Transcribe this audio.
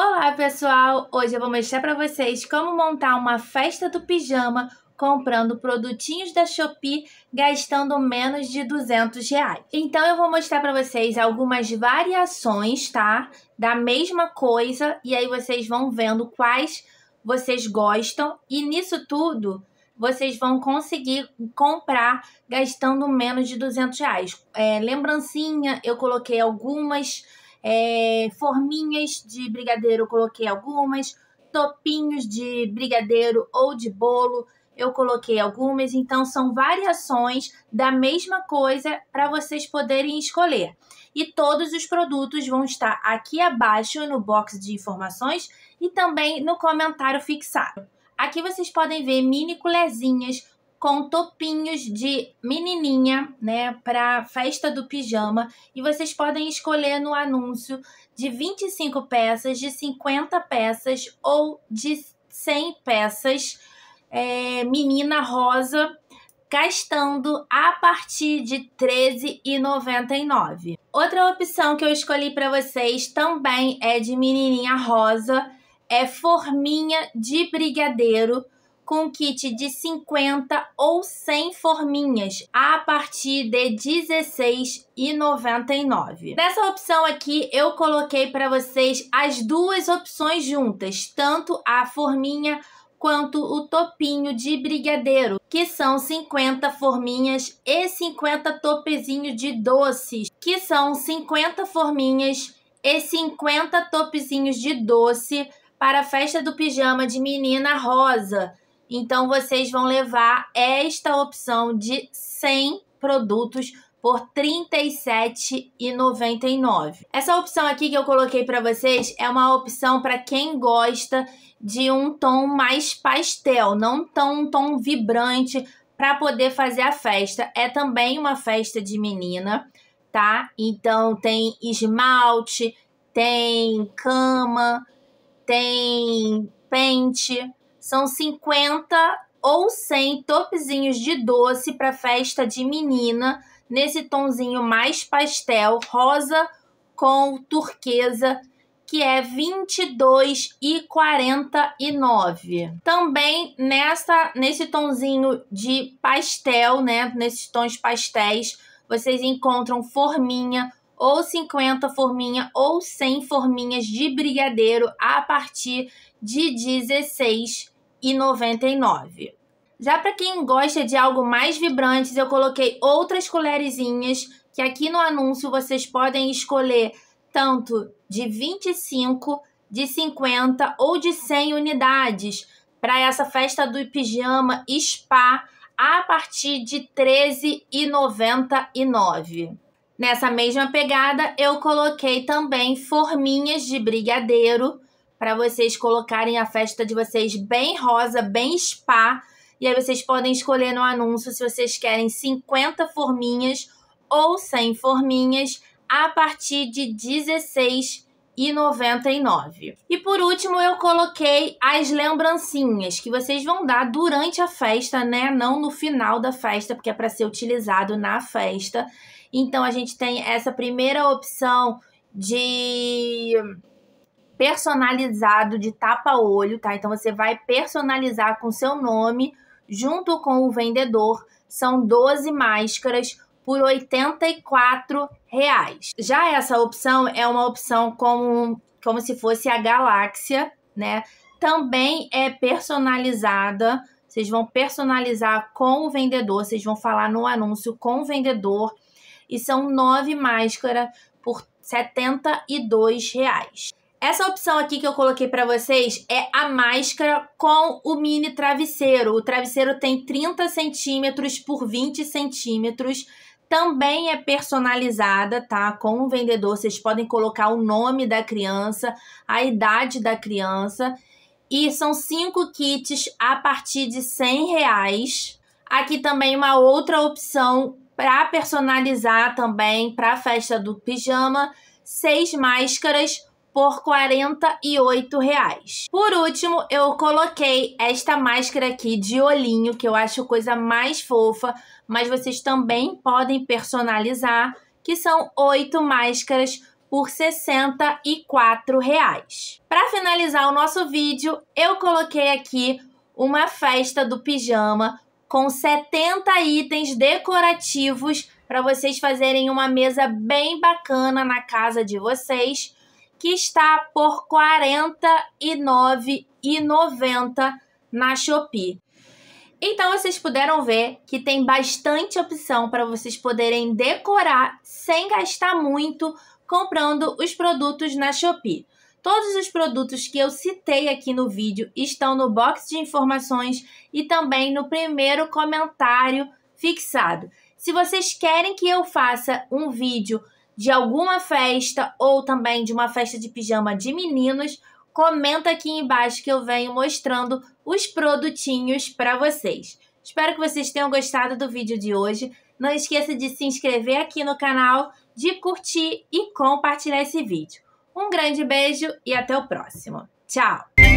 Olá pessoal, hoje eu vou mostrar para vocês como montar uma festa do pijama comprando produtinhos da Shopee gastando menos de 200 reais. Então eu vou mostrar para vocês algumas variações, tá? Da mesma coisa e aí vocês vão vendo quais vocês gostam e nisso tudo vocês vão conseguir comprar gastando menos de 200 reais. É, lembrancinha, eu coloquei algumas é, forminhas de brigadeiro eu coloquei algumas, topinhos de brigadeiro ou de bolo eu coloquei algumas, então são variações da mesma coisa para vocês poderem escolher. E todos os produtos vão estar aqui abaixo no box de informações e também no comentário fixado. Aqui vocês podem ver mini colherzinhas com topinhos de menininha, né, para festa do pijama, e vocês podem escolher no anúncio de 25 peças, de 50 peças ou de 100 peças. É, menina rosa gastando a partir de R$ 13,99. Outra opção que eu escolhi para vocês também é de menininha rosa, é forminha de brigadeiro com kit de 50 ou 100 forminhas a partir de R$16,99. Nessa opção aqui, eu coloquei para vocês as duas opções juntas, tanto a forminha quanto o topinho de brigadeiro, que são 50 forminhas e 50 topezinho de doces, que são 50 forminhas e 50 topezinhos de doce para a festa do pijama de menina rosa, então vocês vão levar esta opção de 100 produtos por R$ 37,99. Essa opção aqui que eu coloquei para vocês é uma opção para quem gosta de um tom mais pastel, não tão um tom vibrante para poder fazer a festa. É também uma festa de menina, tá? Então tem esmalte, tem cama, tem pente, são 50 ou 100 topzinhos de doce para festa de menina, nesse tonzinho mais pastel, rosa com turquesa, que é R$ e Também nessa nesse tonzinho de pastel, né, nesses tons pastéis, vocês encontram forminha ou 50 forminha ou 100 forminhas de brigadeiro a partir de R$ 16,99. Já para quem gosta de algo mais vibrante, eu coloquei outras colherzinhas que aqui no anúncio vocês podem escolher tanto de 25, de 50 ou de 100 unidades para essa festa do pijama spa a partir de R$ 13,99. Nessa mesma pegada, eu coloquei também forminhas de brigadeiro para vocês colocarem a festa de vocês bem rosa, bem spa. E aí vocês podem escolher no anúncio se vocês querem 50 forminhas ou 100 forminhas a partir de R$16,99. e E por último, eu coloquei as lembrancinhas que vocês vão dar durante a festa, né? Não no final da festa, porque é para ser utilizado na festa. Então a gente tem essa primeira opção de personalizado de tapa-olho, tá? Então você vai personalizar com seu nome junto com o vendedor. São 12 máscaras por R$ 84. Reais. Já essa opção é uma opção como, como se fosse a Galáxia, né? Também é personalizada. Vocês vão personalizar com o vendedor, vocês vão falar no anúncio com o vendedor. E são nove máscaras por R$ 72 reais. Essa opção aqui que eu coloquei para vocês é a máscara com o mini travesseiro. O travesseiro tem 30 centímetros por 20 centímetros. Também é personalizada, tá? Com o vendedor, vocês podem colocar o nome da criança, a idade da criança. E são cinco kits a partir de 100 reais. Aqui também uma outra opção para personalizar também para a festa do pijama. Seis máscaras por R$ reais. Por último, eu coloquei esta máscara aqui de olhinho, que eu acho coisa mais fofa, mas vocês também podem personalizar, que são oito máscaras por R$ reais. Para finalizar o nosso vídeo, eu coloquei aqui uma festa do pijama com 70 itens decorativos para vocês fazerem uma mesa bem bacana na casa de vocês que está por R$ 49,90 na Shopee. Então vocês puderam ver que tem bastante opção para vocês poderem decorar sem gastar muito comprando os produtos na Shopee. Todos os produtos que eu citei aqui no vídeo estão no box de informações e também no primeiro comentário fixado. Se vocês querem que eu faça um vídeo de alguma festa ou também de uma festa de pijama de meninos, comenta aqui embaixo que eu venho mostrando os produtinhos para vocês. Espero que vocês tenham gostado do vídeo de hoje. Não esqueça de se inscrever aqui no canal, de curtir e compartilhar esse vídeo. Um grande beijo e até o próximo. Tchau!